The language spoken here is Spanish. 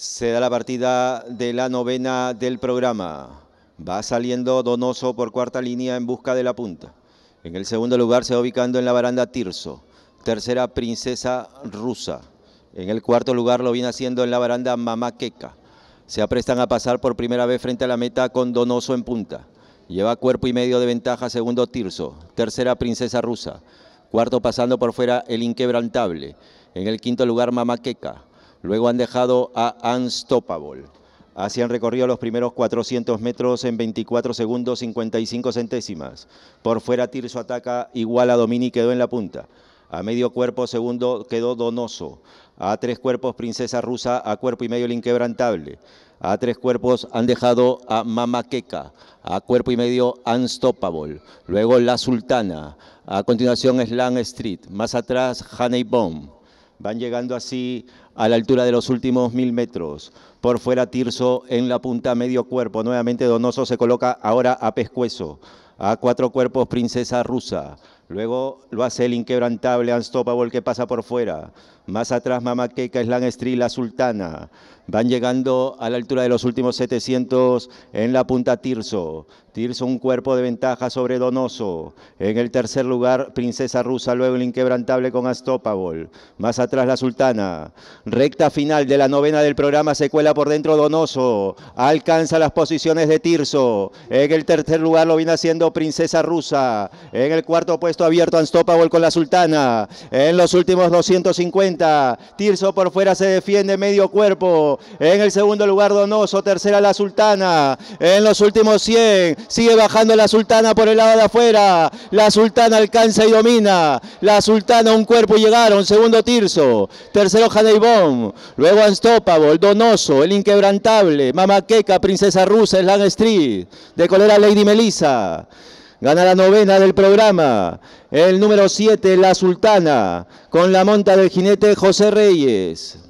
Se da la partida de la novena del programa. Va saliendo Donoso por cuarta línea en busca de la punta. En el segundo lugar se va ubicando en la baranda Tirso. Tercera, Princesa Rusa. En el cuarto lugar lo viene haciendo en la baranda Mamaqueca. Queca. Se aprestan a pasar por primera vez frente a la meta con Donoso en punta. Lleva cuerpo y medio de ventaja, segundo Tirso. Tercera, Princesa Rusa. Cuarto pasando por fuera el Inquebrantable. En el quinto lugar Mamaqueca. Luego han dejado a Unstoppable. Así han recorrido los primeros 400 metros en 24 segundos 55 centésimas. Por fuera Tirso ataca igual a Domini quedó en la punta. A medio cuerpo segundo quedó Donoso. A tres cuerpos Princesa Rusa a cuerpo y medio el inquebrantable. A tres cuerpos han dejado a Mamaqueca. A cuerpo y medio Unstoppable. Luego La Sultana. A continuación Slam Street. Más atrás Honey Bomb. Van llegando así a la altura de los últimos mil metros. Por fuera Tirso en la punta medio cuerpo. Nuevamente Donoso se coloca ahora a pescuezo. A cuatro cuerpos Princesa Rusa. Luego lo hace el inquebrantable Unstoppable que pasa por fuera. Más atrás Keika, Slan Street, La Sultana. Van llegando a la altura de los últimos 700 en la punta Tirso. Tirso un cuerpo de ventaja sobre Donoso. En el tercer lugar Princesa Rusa, luego el inquebrantable con Unstoppable. Más atrás La Sultana. Recta final de la novena del programa, se cuela por dentro Donoso. Alcanza las posiciones de Tirso. En el tercer lugar lo viene haciendo Princesa Rusa. En el cuarto puesto abierto Anstopable con la Sultana. En los últimos 250, Tirso por fuera se defiende medio cuerpo. En el segundo lugar Donoso, tercera la Sultana. En los últimos 100, sigue bajando la Sultana por el lado de afuera. La Sultana alcanza y domina. La Sultana un cuerpo y llegaron. Segundo Tirso, tercero Janeibón. Luego Anstopable, Donoso, el inquebrantable, Mamaqueca, Princesa Rusa, Slang Street, de colera Lady Melissa. Gana la novena del programa. El número 7, La Sultana, con la monta del jinete José Reyes.